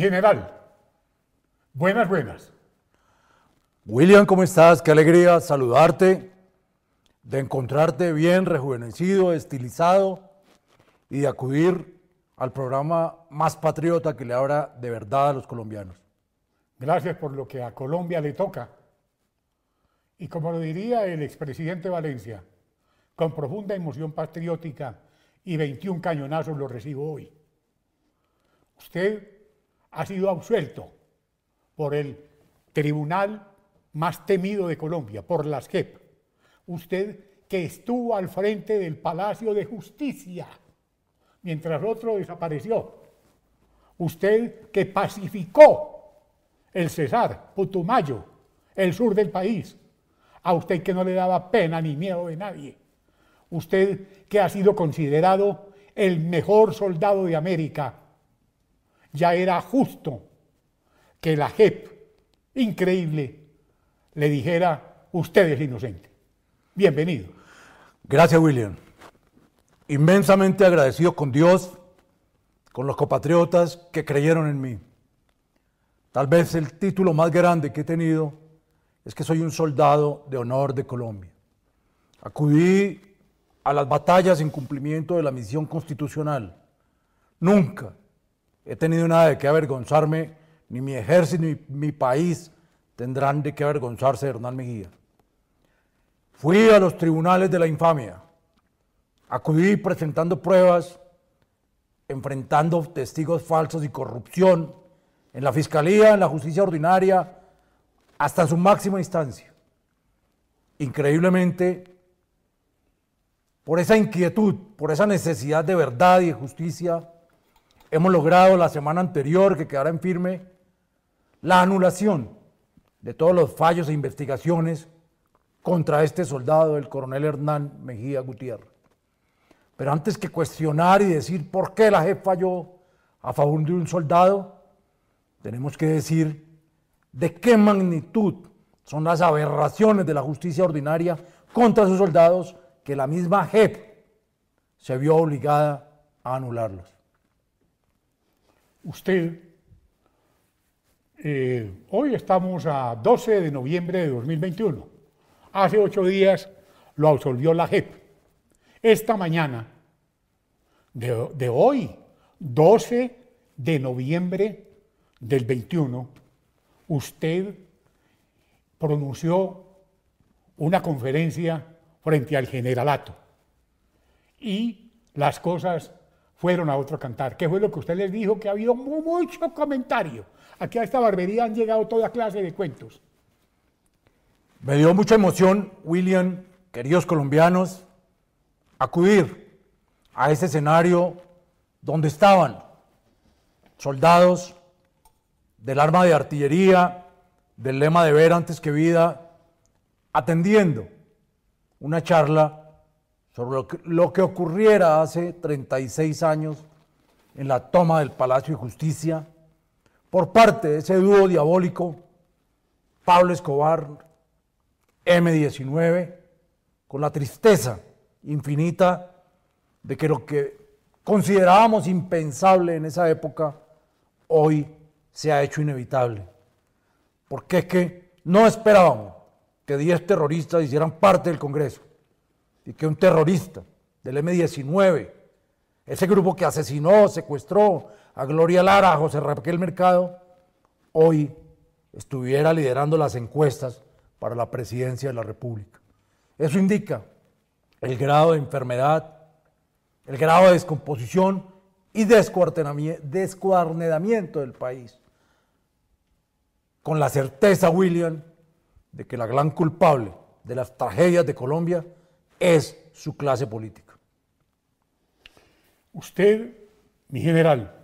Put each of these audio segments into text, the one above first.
general, buenas, buenas. William, ¿cómo estás? Qué alegría saludarte, de encontrarte bien, rejuvenecido, estilizado y de acudir al programa más patriota que le abra de verdad a los colombianos. Gracias por lo que a Colombia le toca. Y como lo diría el expresidente Valencia, con profunda emoción patriótica y 21 cañonazos lo recibo hoy. Usted ha sido absuelto por el tribunal más temido de Colombia, por las JEP. Usted que estuvo al frente del Palacio de Justicia, mientras otro desapareció. Usted que pacificó el Cesar, Putumayo, el sur del país. A usted que no le daba pena ni miedo de nadie. Usted que ha sido considerado el mejor soldado de América ya era justo que la JEP, increíble, le dijera, usted es inocente. Bienvenido. Gracias, William. Inmensamente agradecido con Dios, con los compatriotas que creyeron en mí. Tal vez el título más grande que he tenido es que soy un soldado de honor de Colombia. Acudí a las batallas en cumplimiento de la misión constitucional. Nunca he tenido nada de qué avergonzarme, ni mi ejército ni mi país tendrán de qué avergonzarse Hernán Mejía. Fui a los tribunales de la infamia, acudí presentando pruebas, enfrentando testigos falsos y corrupción en la fiscalía, en la justicia ordinaria, hasta su máxima instancia. Increíblemente, por esa inquietud, por esa necesidad de verdad y de justicia, Hemos logrado la semana anterior, que quedara en firme, la anulación de todos los fallos e investigaciones contra este soldado, el coronel Hernán Mejía Gutiérrez. Pero antes que cuestionar y decir por qué la JEP falló a favor de un soldado, tenemos que decir de qué magnitud son las aberraciones de la justicia ordinaria contra sus soldados que la misma JEP se vio obligada a anularlos usted. Eh, hoy estamos a 12 de noviembre de 2021. Hace ocho días lo absolvió la JEP. Esta mañana, de, de hoy, 12 de noviembre del 21, usted pronunció una conferencia frente al generalato y las cosas fueron a otro cantar, ¿Qué fue lo que usted les dijo, que ha habido mucho comentario. Aquí a esta barbería han llegado toda clase de cuentos. Me dio mucha emoción, William, queridos colombianos, acudir a ese escenario donde estaban soldados del arma de artillería, del lema de ver antes que vida, atendiendo una charla sobre lo que, ocurriera hace 36 años en la toma del Palacio de Justicia por parte de ese dúo diabólico, Pablo Escobar, M19, con la tristeza infinita de que lo que considerábamos impensable en esa época, hoy se ha hecho inevitable. Porque es que no esperábamos que 10 terroristas hicieran parte del Congreso y que un terrorista del M-19, ese grupo que asesinó, secuestró a Gloria Lara, a José Raquel Mercado, hoy estuviera liderando las encuestas para la presidencia de la República. Eso indica el grado de enfermedad, el grado de descomposición y descuarnedamiento del país. Con la certeza, William, de que la gran culpable de las tragedias de Colombia es su clase política. Usted, mi general,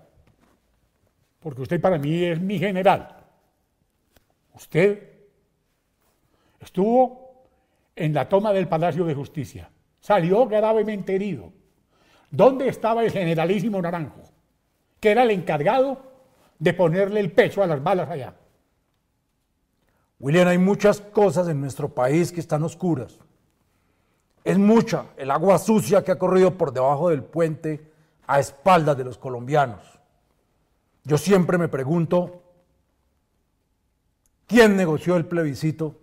porque usted para mí es mi general, usted estuvo en la toma del Palacio de Justicia, salió gravemente herido. ¿Dónde estaba el generalísimo Naranjo, que era el encargado de ponerle el pecho a las balas allá? William, hay muchas cosas en nuestro país que están oscuras. Es mucha el agua sucia que ha corrido por debajo del puente a espaldas de los colombianos. Yo siempre me pregunto, ¿quién negoció el plebiscito?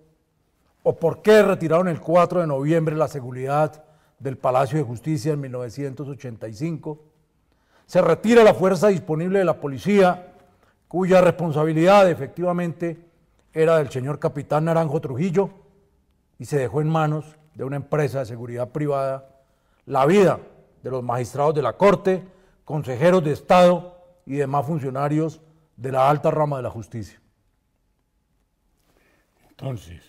¿O por qué retiraron el 4 de noviembre la seguridad del Palacio de Justicia en 1985? Se retira la fuerza disponible de la policía, cuya responsabilidad efectivamente era del señor capitán Naranjo Trujillo, y se dejó en manos de una empresa de seguridad privada, la vida de los magistrados de la Corte, consejeros de Estado y demás funcionarios de la alta rama de la justicia. Entonces,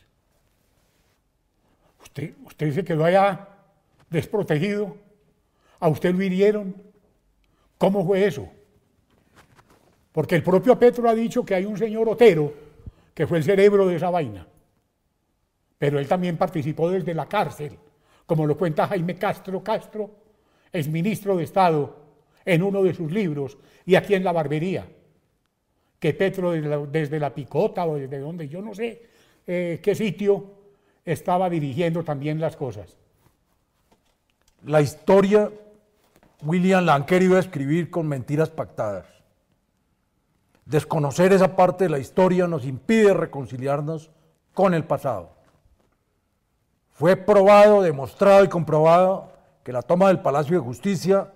usted, usted que lo haya desprotegido, a usted lo hirieron. ¿Cómo fue eso? Porque el propio Petro ha dicho que hay un señor Otero que fue el cerebro de esa vaina pero él también participó desde la cárcel, como lo cuenta Jaime Castro Castro, ministro de Estado, en uno de sus libros, y aquí en la barbería, que Petro desde la, picota o desde donde yo no sé eh, qué sitio estaba dirigiendo también las cosas. La historia, William la iba a escribir con mentiras pactadas. Desconocer esa parte de la historia nos impide reconciliarnos con el pasado fue probado, demostrado y comprobado que la toma del Palacio de Justicia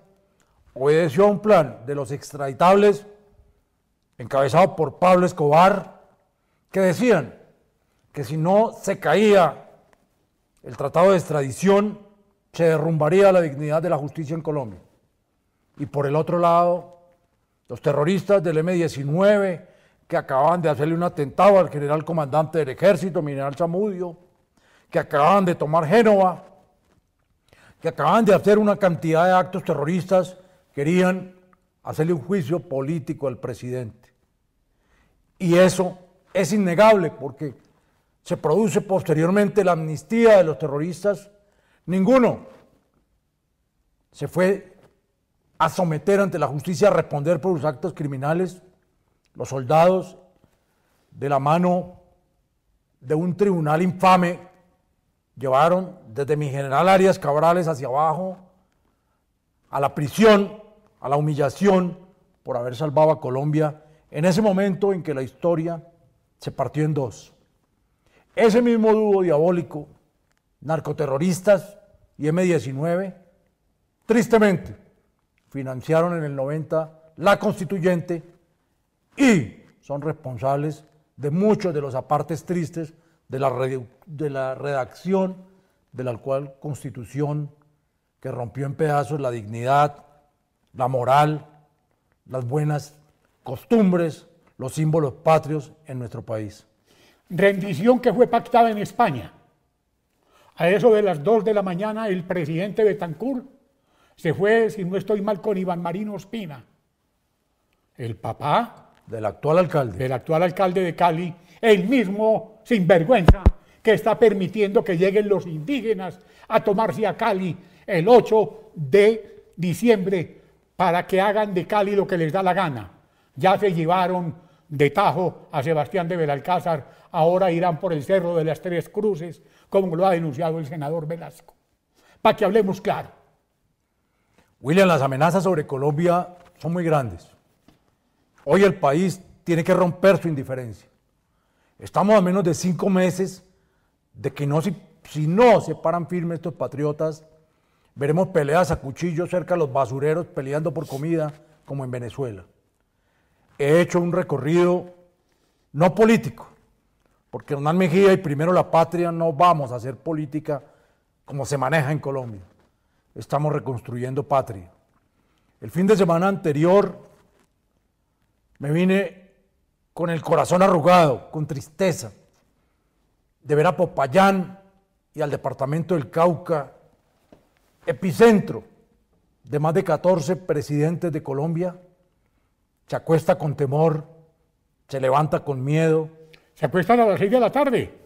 obedeció a un plan de los extraditables encabezado por Pablo Escobar, que decían que si no se caía el tratado de extradición, se derrumbaría la dignidad de la justicia en Colombia. Y por el otro lado, los terroristas del M-19 que acababan de hacerle un atentado al general comandante del ejército, Mineral Chamudio, que acaban de tomar Génova, que acaban de hacer una cantidad de actos terroristas, querían hacerle un juicio político al presidente. Y eso es innegable porque se produce posteriormente la amnistía de los terroristas. Ninguno se fue a someter ante la justicia a responder por los actos criminales. Los soldados de la mano de un tribunal infame Llevaron desde mi general Arias Cabrales hacia abajo a la prisión, a la humillación por haber salvado a Colombia en ese momento en que la historia se partió en dos. Ese mismo dúo diabólico, narcoterroristas y M-19, tristemente financiaron en el 90 la constituyente y son responsables de muchos de los apartes tristes de la, de la redacción de la cual constitución que rompió en pedazos la dignidad, la moral, las buenas costumbres, los símbolos patrios en nuestro país. Rendición que fue pactada en España. A eso de las 2 de la mañana el presidente Betancourt se fue, si no estoy mal, con Iván Marino Espina el papá del actual alcalde. Del actual alcalde de Cali, el mismo sinvergüenza que está permitiendo que lleguen los indígenas a tomarse a Cali el 8 de diciembre para que hagan de Cali lo que les da la gana. Ya se llevaron de Tajo a Sebastián de Belalcázar, ahora irán por el Cerro de las Tres Cruces, como lo ha denunciado el senador Velasco. Para que hablemos claro. William, las amenazas sobre Colombia son muy grandes. Hoy el país tiene que romper su indiferencia. Estamos a menos de cinco meses de que si, si no se paran firmes estos patriotas, veremos peleas a cuchillo cerca de los basureros peleando por comida, como en Venezuela. He hecho un recorrido no político, porque Hernán Mejía y primero la patria no vamos a hacer política como se maneja en Colombia. Estamos reconstruyendo patria. El fin de semana anterior me vine con el corazón arrugado, con tristeza, de ver a Popayán y al departamento del Cauca, epicentro de más de 14 presidentes de Colombia, se acuesta con temor, se levanta con miedo. Se acuestan a las 6 de la tarde.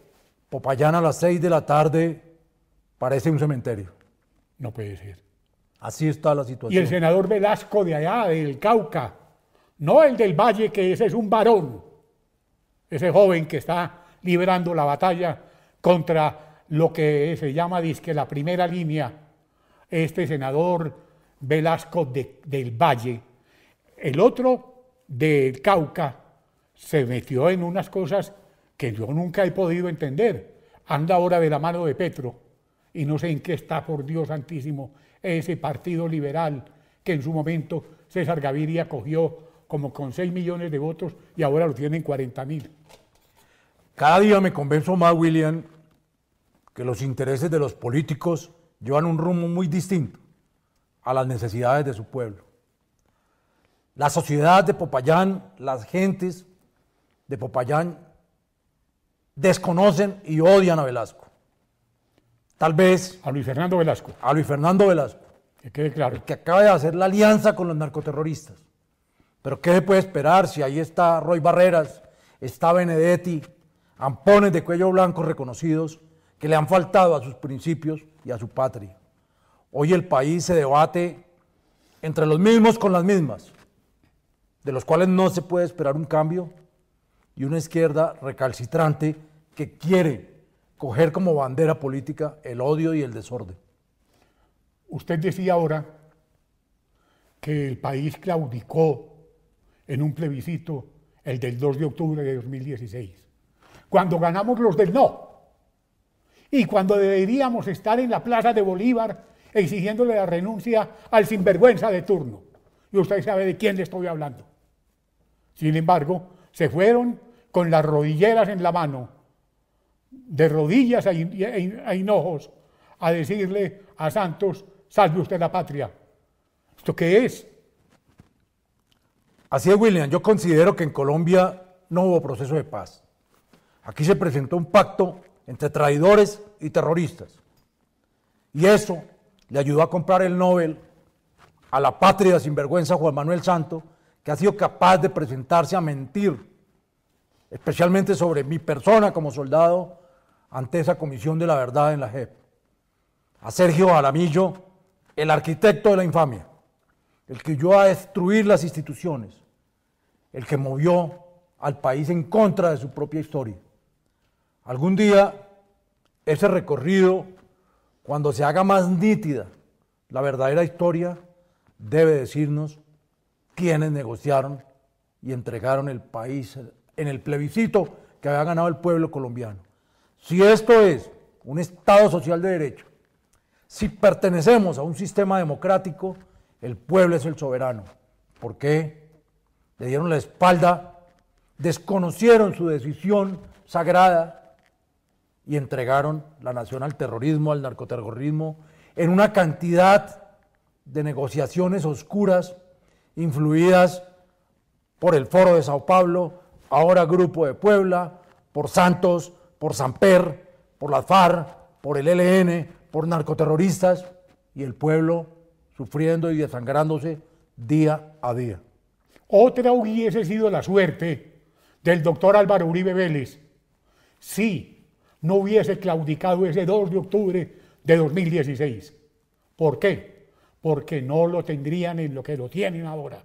Popayán a las 6 de la tarde parece un cementerio. No puede ser. Así está la situación. Y el senador Velasco de allá, del Cauca, no el del valle, que ese es un varón, ese joven que está librando la batalla contra lo que se llama, dice, la primera línea, este senador Velasco del Valle. El otro del Cauca se metió en unas cosas que yo nunca he podido entender. Anda ahora de la mano de Petro y no sé en qué está, por Dios santísimo, ese partido liberal que en su momento César Gaviria cogió como con 6 millones de votos y ahora lo tienen 40 mil. Cada día me convenzo más, William, que los intereses de los políticos llevan un rumbo muy distinto a las necesidades de su pueblo. La sociedad de Popayán, las gentes de Popayán desconocen y odian a Velasco. Tal vez... A Luis Fernando Velasco. A Luis Fernando Velasco. Que quede claro. que acaba de hacer la alianza con los narcoterroristas. Pero ¿qué se puede esperar si ahí está Roy Barreras, está Benedetti, ampones de cuello blanco reconocidos que le han faltado a sus principios y a su patria? Hoy el país se debate entre los mismos con las mismas, de los cuales no se puede esperar un cambio, y una izquierda recalcitrante que quiere coger como bandera política el odio y el desorden. Usted decía ahora que el país claudicó en un plebiscito, el del 2 de octubre de 2016, cuando ganamos los del no, y cuando deberíamos estar en la Plaza de Bolívar exigiéndole la renuncia al sinvergüenza de turno. Y usted sabe de quién le estoy hablando. Sin embargo, se fueron con las rodilleras en la mano, de rodillas a, hinojos, a decirle a Santos, salve usted la patria. ¿Esto qué es? Así es, William, yo considero que en Colombia no hubo proceso de paz. Aquí se presentó un pacto entre traidores y terroristas. Y eso le ayudó a comprar el Nobel a la patria sinvergüenza Juan Manuel Santo, que ha sido capaz de presentarse a mentir, especialmente sobre mi persona como soldado, ante esa comisión de la verdad en la JEP. A Sergio Aramillo, el arquitecto de la infamia el que yo a destruir las instituciones, el que movió al país en contra de su propia historia. Algún día ese recorrido, cuando se haga más nítida la verdadera historia, debe decirnos quiénes negociaron y entregaron el país en el plebiscito que había ganado el pueblo colombiano. Si esto es un Estado social de derecho, si pertenecemos a un sistema democrático, el pueblo es el soberano. ¿Por qué? Le dieron la espalda, desconocieron su decisión sagrada y entregaron la nación al terrorismo, al narcoterrorismo, en una cantidad de negociaciones oscuras, influidas por el Foro de Sao Paulo, ahora Grupo de Puebla, por Santos, por Samper, por la FARC, por el e LN, por narcoterroristas, y el pueblo sufriendo y desangrándose día a día. Otra hubiese sido la suerte del doctor Álvaro Uribe Vélez si no hubiese claudicado ese 2 de octubre de 2016. ¿Por qué? Porque no lo tendrían en lo que lo tienen ahora.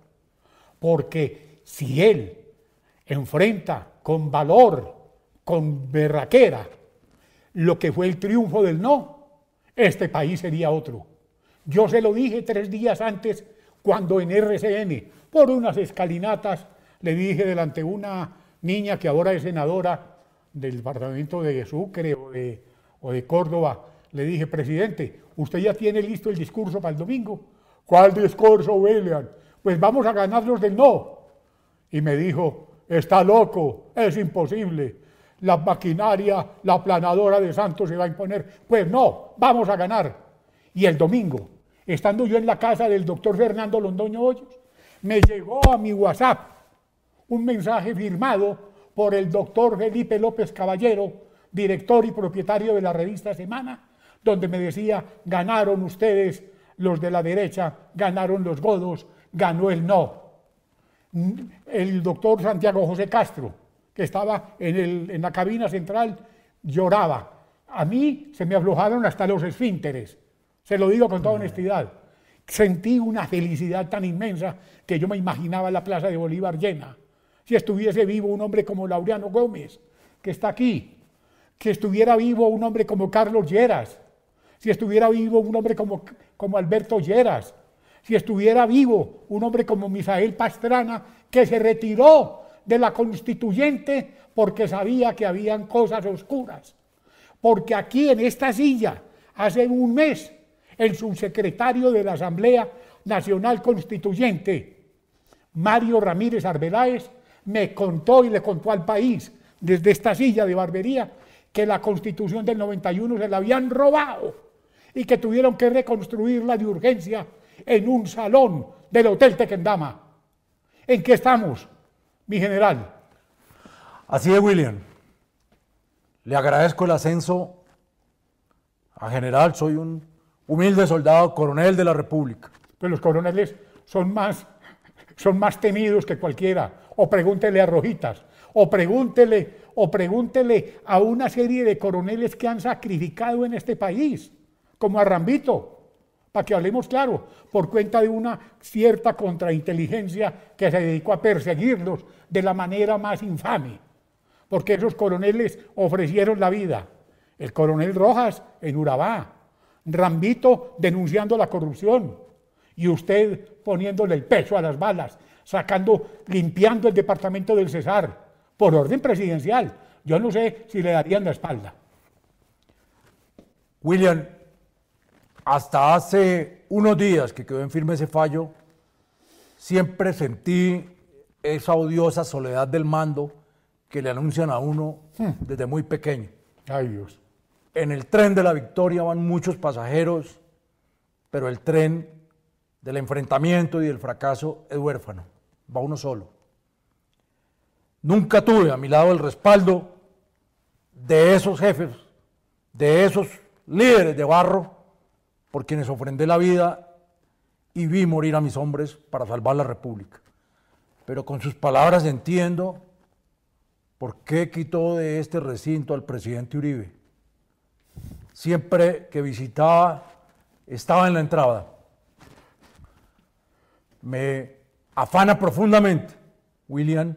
Porque si él enfrenta con valor, con berraquera, lo que fue el triunfo del no, este país sería otro. Yo se lo dije tres días antes cuando en RCN, por unas escalinatas, le dije delante una niña que ahora es senadora del departamento de Sucre o de, o de Córdoba, le dije, presidente, usted ya tiene listo el discurso para el domingo. ¿Cuál discurso, William? Pues vamos a ganar los del no. Y me dijo, está loco, es imposible. La maquinaria, la planadora de Santos se va a imponer. Pues no, vamos a ganar. Y el domingo estando yo en la casa del doctor Fernando Londoño Hoyos, me llegó a mi WhatsApp un mensaje firmado por el doctor Felipe López Caballero, director y propietario de la revista Semana, donde me decía, ganaron ustedes los de la derecha, ganaron los godos, ganó el no. El doctor Santiago José Castro, que estaba en, la cabina central, lloraba. A mí se me aflojaron hasta los esfínteres se lo digo con toda mm. honestidad. Sentí una felicidad tan inmensa que yo me imaginaba la plaza de Bolívar llena. Si estuviese vivo un hombre como Laureano Gómez, que está aquí, que estuviera vivo un hombre como Carlos Lleras, si estuviera vivo un hombre como, como Alberto Lleras, si estuviera vivo un hombre como Misael Pastrana, que se retiró de la constituyente porque sabía que habían cosas oscuras. Porque aquí en esta silla, hace un mes, el subsecretario de la Asamblea Nacional Constituyente, Mario Ramírez Arbeláez, me contó y le contó al país desde esta silla de barbería que la constitución del 91 se la habían robado y que tuvieron que reconstruirla de urgencia en un salón del Hotel Tequendama. ¿En qué estamos, mi general? Así es, William. Le agradezco el ascenso a general, soy un humilde soldado, coronel de la República. Pero los coroneles son más, son más temidos que cualquiera. O pregúntele a Rojitas, o pregúntele, o pregúntele a una serie de coroneles que han sacrificado en este país, como a Rambito, para que hablemos claro, por cuenta de una cierta contrainteligencia que se dedicó a perseguirlos de la manera más infame, porque esos coroneles ofrecieron la vida. El coronel Rojas en Urabá, Rambito denunciando la corrupción y usted poniéndole el peso a las balas, sacando, limpiando el departamento del Cesar por orden presidencial. Yo no sé si le darían la espalda. William, hasta hace unos días que quedó en firme ese fallo, siempre sentí esa odiosa soledad del mando que le anuncian a uno hmm. desde muy pequeño. Ay Dios. En el tren de la victoria van muchos pasajeros, pero el tren del enfrentamiento y del fracaso es huérfano, va uno solo. Nunca tuve a mi lado el respaldo de esos jefes, de esos líderes de barro, por quienes ofrendé la vida y vi morir a mis hombres para salvar la República. Pero con sus palabras entiendo por qué quitó de este recinto al presidente Uribe siempre que visitaba estaba en la entrada. Me afana profundamente, William,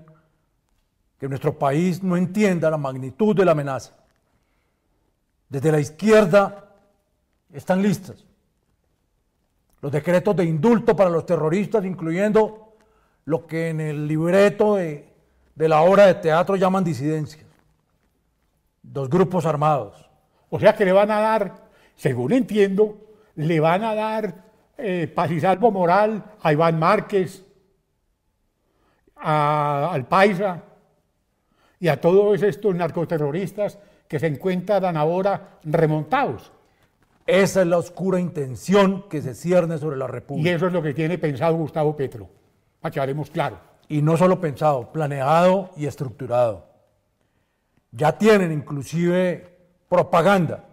que nuestro país no entienda la magnitud de la amenaza. Desde la izquierda están listas los decretos de indulto para los terroristas, incluyendo lo que en el libreto de, la obra de teatro llaman disidencias, dos grupos armados, o sea que le van a dar, según entiendo, le van a dar eh, paz moral a Iván Márquez, al Paisa y a todos estos narcoterroristas que se encuentran ahora remontados. Esa es la oscura intención que se cierne sobre la República. Y eso es lo que tiene pensado Gustavo Petro, para que haremos claro. Y no solo pensado, planeado y estructurado. Ya tienen inclusive propaganda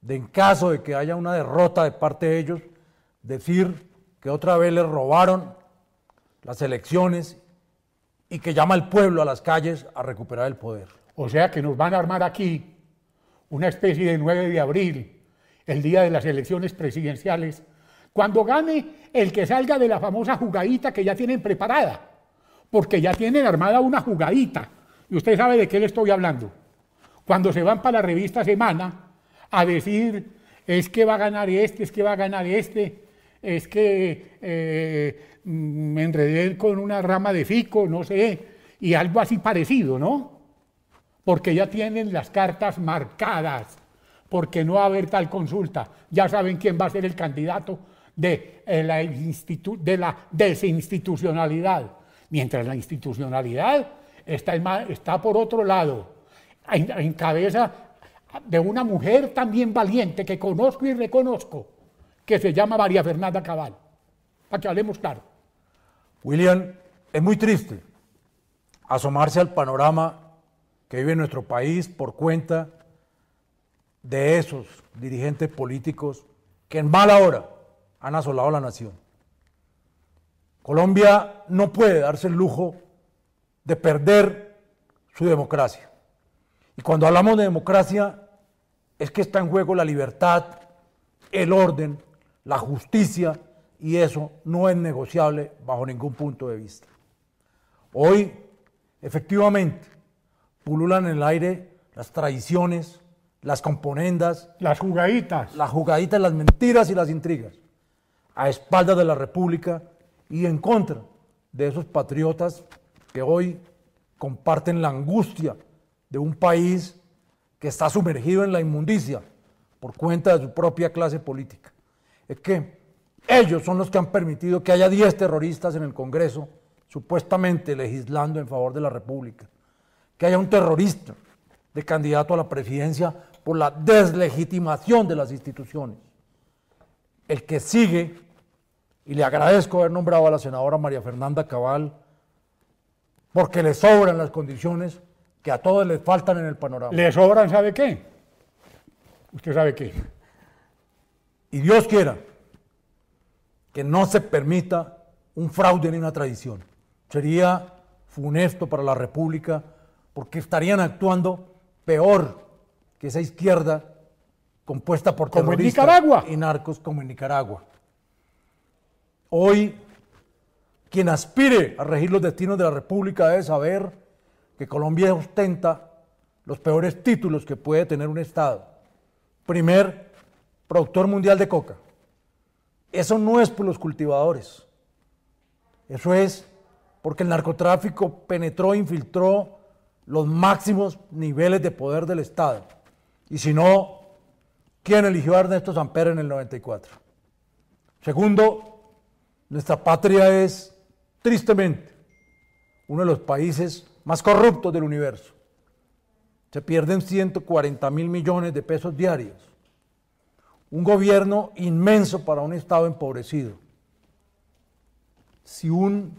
de en caso de que haya una derrota de parte de ellos, decir que otra vez les robaron las elecciones y que llama al pueblo a las calles a recuperar el poder. O sea que nos van a armar aquí una especie de 9 de abril, el día de las elecciones presidenciales, cuando gane el que salga de la famosa jugadita que ya tienen preparada, porque ya tienen armada una jugadita, y usted sabe de qué le estoy hablando cuando se van para la revista Semana a decir es que va a ganar este, es que va a ganar este, es que eh, mm, me enredé con una rama de fico, no sé, y algo así parecido, ¿no? Porque ya tienen las cartas marcadas, porque no va a haber tal consulta, ya saben quién va a ser el candidato de, eh, la, de la desinstitucionalidad, mientras la institucionalidad está, está por otro lado en, cabeza de una mujer también valiente que conozco y reconozco, que se llama María Fernanda Cabal, para que hablemos claro. William, es muy triste asomarse al panorama que vive nuestro país por cuenta de esos dirigentes políticos que en mala hora han asolado la nación. Colombia no puede darse el lujo de perder su democracia. Y cuando hablamos de democracia, es que está en juego la libertad, el orden, la justicia, y eso no es negociable bajo ningún punto de vista. Hoy, efectivamente, pululan en el aire las traiciones, las componendas. Las jugaditas. Las jugaditas, las mentiras y las intrigas. A espaldas de la República y en contra de esos patriotas que hoy comparten la angustia de un país que está sumergido en la inmundicia por cuenta de su propia clase política. Es que ellos son los que han permitido que haya 10 terroristas en el Congreso, supuestamente legislando en favor de la República. Que haya un terrorista de candidato a la presidencia por la deslegitimación de las instituciones. El que sigue, y le agradezco haber nombrado a la senadora María Fernanda Cabal, porque le sobran las condiciones que a todos les faltan en el panorama. ¿Les sobran sabe qué? Usted sabe qué. Y Dios quiera que no se permita un fraude ni una tradición. Sería funesto para la República porque estarían actuando peor que esa izquierda compuesta por comunistas y narcos como en Nicaragua. Hoy, quien aspire a regir los destinos de la República debe saber que Colombia ostenta los peores títulos que puede tener un Estado. Primer, productor mundial de coca. Eso no es por los cultivadores. Eso es porque el narcotráfico penetró, e infiltró los máximos niveles de poder del Estado. Y si no, ¿quién eligió a Ernesto Samper en el 94? Segundo, nuestra patria es, tristemente, uno de los países más corruptos del universo. Se pierden 140 mil millones de pesos diarios. Un gobierno inmenso para un Estado empobrecido. Si un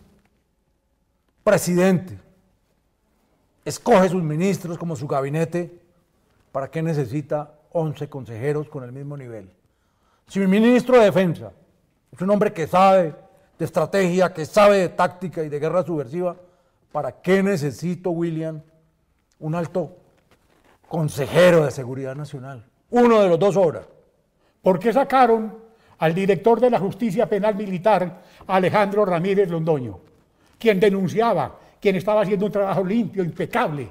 presidente escoge sus ministros como su gabinete, ¿para qué necesita 11 consejeros con el mismo nivel? Si mi ministro de Defensa es un hombre que sabe de estrategia, que sabe de táctica y de guerra subversiva, ¿Para qué necesito, William, un alto consejero de seguridad nacional? Uno de los dos horas ¿Por qué sacaron al director de la Justicia Penal Militar, Alejandro Ramírez Londoño, quien denunciaba, quien estaba haciendo un trabajo limpio, impecable?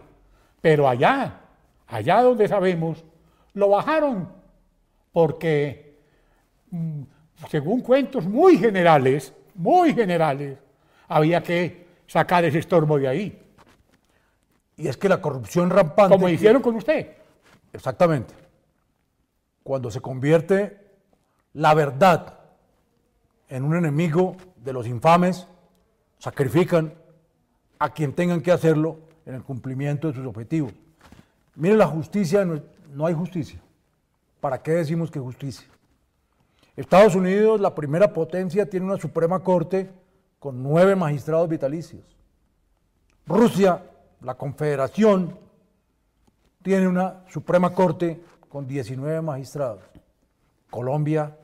Pero allá, allá donde sabemos, lo bajaron porque, mm, según cuentos muy generales, muy generales, había que sacar ese estorbo de ahí. Y es que la corrupción rampante... Como hicieron con usted. Exactamente. Cuando se convierte la verdad en un enemigo de los infames, sacrifican a quien tengan que hacerlo en el cumplimiento de sus objetivos. Mire, la justicia, no, no hay justicia. ¿Para qué decimos que justicia? Estados Unidos, la primera potencia, tiene una Suprema Corte con nueve magistrados vitalicios. Rusia, la Confederación, tiene una Suprema Corte con 19 magistrados. Colombia,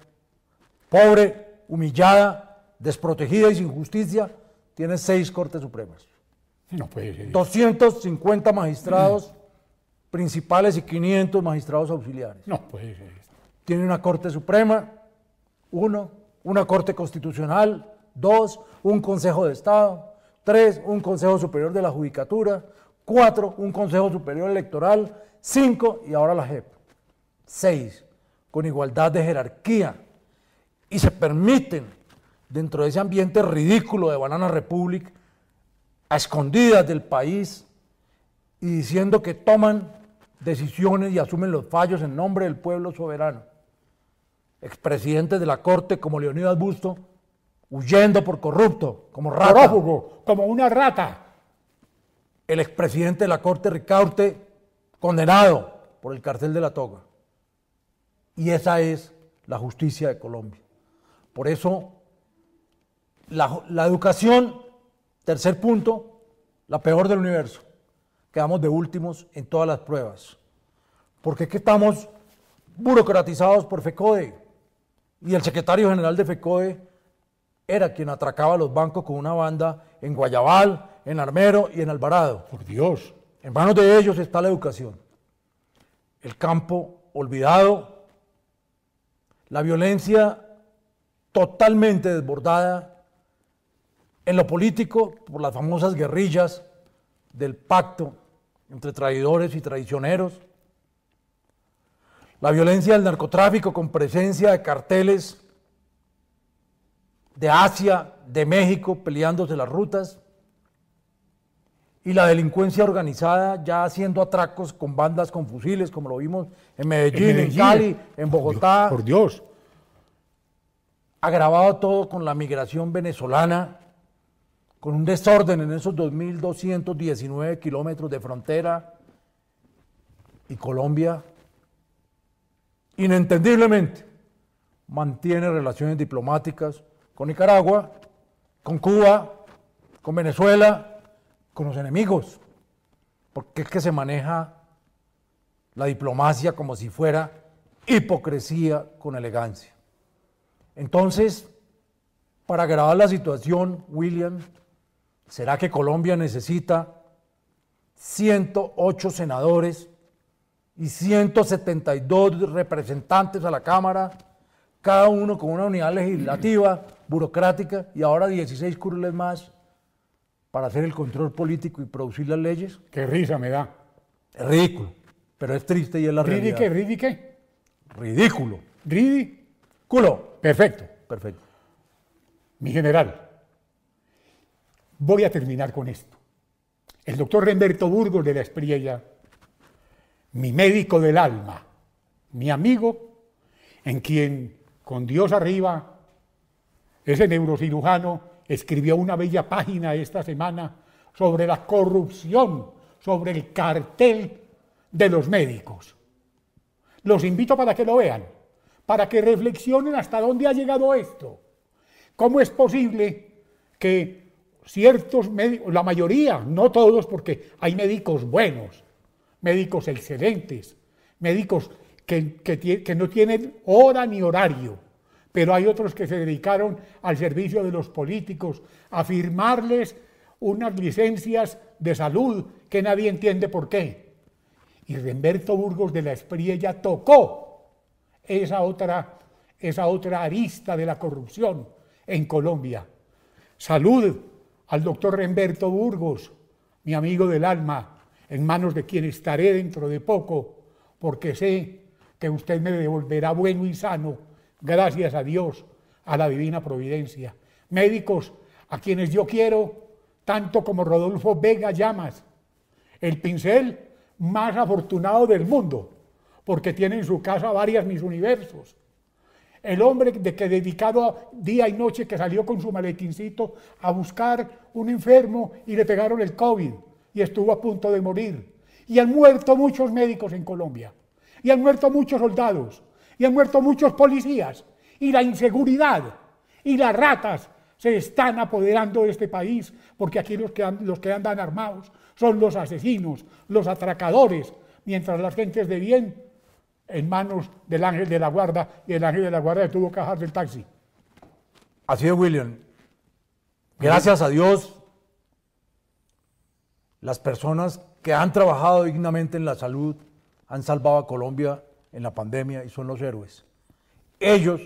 pobre, humillada, desprotegida y sin justicia, tiene seis Cortes Supremas. No puede eh. 250 magistrados principales y 500 magistrados auxiliares. No puede eh. Tiene una Corte Suprema, uno, una Corte Constitucional, Dos, un Consejo de Estado. Tres, un Consejo Superior de la Judicatura. Cuatro, un Consejo Superior Electoral. Cinco, y ahora la JEP. Seis, con igualdad de jerarquía. Y se permiten, dentro de ese ambiente ridículo de Banana Republic, a escondidas del país y diciendo que toman decisiones y asumen los fallos en nombre del pueblo soberano. Expresidentes de la Corte como Leonidas Busto huyendo por corrupto, como rata. como una rata. El expresidente de la Corte Ricaurte, condenado por el cartel de la toga. Y esa es la justicia de Colombia. Por eso, la, la educación, tercer punto, la peor del universo. Quedamos de últimos en todas las pruebas. Porque es que estamos burocratizados por FECODE. Y el secretario general de FECODE era quien atracaba los bancos con una banda en Guayabal, en Armero y en Alvarado. Por Dios. En manos de ellos está la educación. El campo olvidado, la violencia totalmente desbordada en lo político por las famosas guerrillas del pacto entre traidores y traicioneros, la violencia del narcotráfico con presencia de carteles de Asia, de México, peleándose las rutas, y la delincuencia organizada ya haciendo atracos con bandas, con fusiles, como lo vimos en Medellín, en, Cali, en Bogotá. Por Dios, por Agravado todo con la migración venezolana, con un desorden en esos 2.219 kilómetros de frontera y Colombia, inentendiblemente, mantiene relaciones diplomáticas con Nicaragua, con Cuba, con Venezuela, con los enemigos, porque es que se maneja la diplomacia como si fuera hipocresía con elegancia. Entonces, para agravar la situación, William, ¿será que Colombia necesita 108 senadores y 172 representantes a la Cámara, cada uno con una unidad legislativa? burocrática y ahora 16 curules más para hacer el control político y producir las leyes. Qué risa me da. Es ridículo, pero es triste y es la realidad. Ridique. Ridículo. ¿Ridi? Culo. Perfecto. Perfecto. Mi general, voy a terminar con esto. El doctor Remberto Burgos de la Espriella, mi médico del alma, mi amigo, en quien, con Dios arriba, ese neurocirujano escribió una bella página esta semana sobre la corrupción, sobre el cartel de los médicos. Los invito para que lo vean, para que reflexionen hasta dónde ha llegado esto. ¿Cómo es posible que ciertos médicos, la mayoría, no todos, porque hay médicos buenos, médicos excelentes, médicos que, no tienen hora ni horario, pero hay otros que se dedicaron al servicio de los políticos, a firmarles unas licencias de salud que nadie entiende por qué. Y Remberto Burgos de la Espriella tocó esa otra, esa otra arista de la corrupción en Colombia. Salud al doctor Remberto Burgos, mi amigo del alma, en manos de quien estaré dentro de poco, porque sé que usted me devolverá bueno y sano gracias a Dios, a la divina providencia. Médicos a quienes yo quiero, tanto como Rodolfo Vega Llamas, el pincel más afortunado del mundo, porque tiene en su casa varias mis universos. El hombre de que dedicado día y noche que salió con su maletincito a buscar un enfermo y le pegaron el COVID y estuvo a punto de morir. Y han muerto muchos médicos en Colombia. Y han muerto muchos soldados y han muerto muchos policías. Y la inseguridad y las ratas se están apoderando de este país, porque aquí los que, los que andan armados son los asesinos, los atracadores, mientras las gentes de bien, en manos del ángel de la guarda, y el ángel de la guarda tuvo que bajar del taxi. Así es, William. Gracias a Dios, las personas que han trabajado dignamente en la salud han salvado a Colombia en la pandemia y son los héroes. Ellos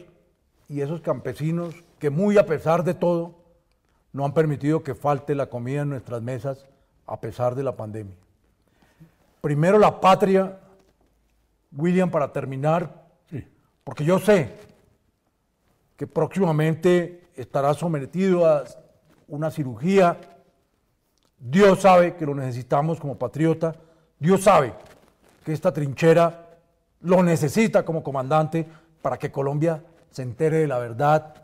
y esos campesinos que muy a pesar de todo no han permitido que falte la comida en nuestras mesas a pesar de la pandemia. Primero la patria, William, para terminar, porque yo sé que próximamente estará sometido a una cirugía. Dios sabe que lo necesitamos como patriota. Dios sabe que esta trinchera lo necesita como comandante para que Colombia se entere de la verdad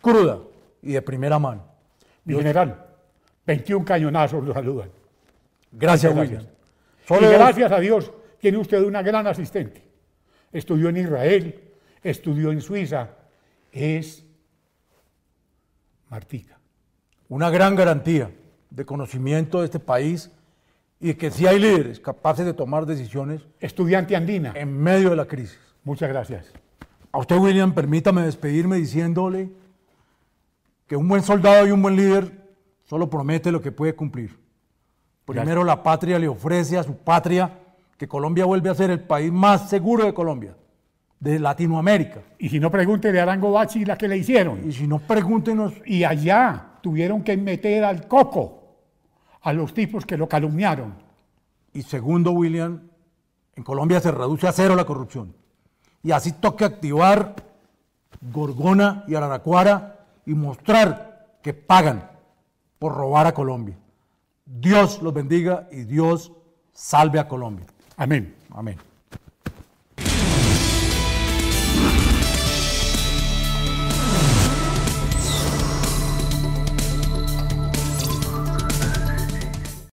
cruda y de primera mano. Mi general, 21 cañonazos lo saludan. Gracias, William. y gracias a Dios tiene usted una gran asistente. Estudió en Israel, estudió en Suiza. Es Martica. Una gran garantía de conocimiento de este país y que sí hay líderes capaces de tomar decisiones. Estudiante andina. En medio de la crisis. Muchas gracias. A usted, William, permítame despedirme diciéndole que un buen soldado y un buen líder solo promete lo que puede cumplir. Primero la patria le ofrece a su patria que Colombia vuelve a ser el país más seguro de Colombia, de Latinoamérica. Y si no pregunte de Arango Bachi la que le hicieron. Y si no pregúntenos. Y allá tuvieron que meter al coco a los tipos que lo calumniaron. Y segundo, William, en Colombia se reduce a cero la corrupción. Y así toca activar Gorgona y Aranacuara y mostrar que pagan por robar a Colombia. Dios los bendiga y Dios salve a Colombia. Amén. Amén.